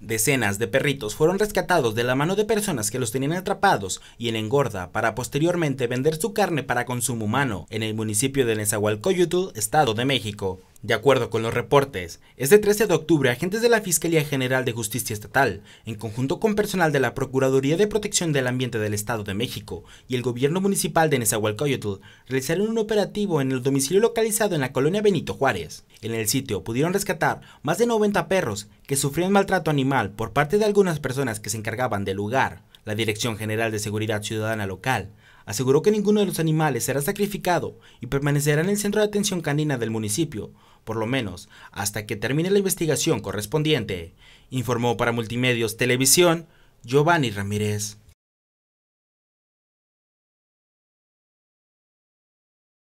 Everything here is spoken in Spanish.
Decenas de perritos fueron rescatados de la mano de personas que los tenían atrapados y en engorda para posteriormente vender su carne para consumo humano en el municipio de Nezahualcóyotl, Estado de México. De acuerdo con los reportes, este 13 de octubre agentes de la Fiscalía General de Justicia Estatal, en conjunto con personal de la Procuraduría de Protección del Ambiente del Estado de México y el gobierno municipal de Nezahualcóyotl, realizaron un operativo en el domicilio localizado en la colonia Benito Juárez. En el sitio pudieron rescatar más de 90 perros que sufrían maltrato animal por parte de algunas personas que se encargaban del lugar. La Dirección General de Seguridad Ciudadana Local aseguró que ninguno de los animales será sacrificado y permanecerá en el centro de atención canina del municipio, por lo menos hasta que termine la investigación correspondiente, informó para Multimedios Televisión Giovanni Ramírez.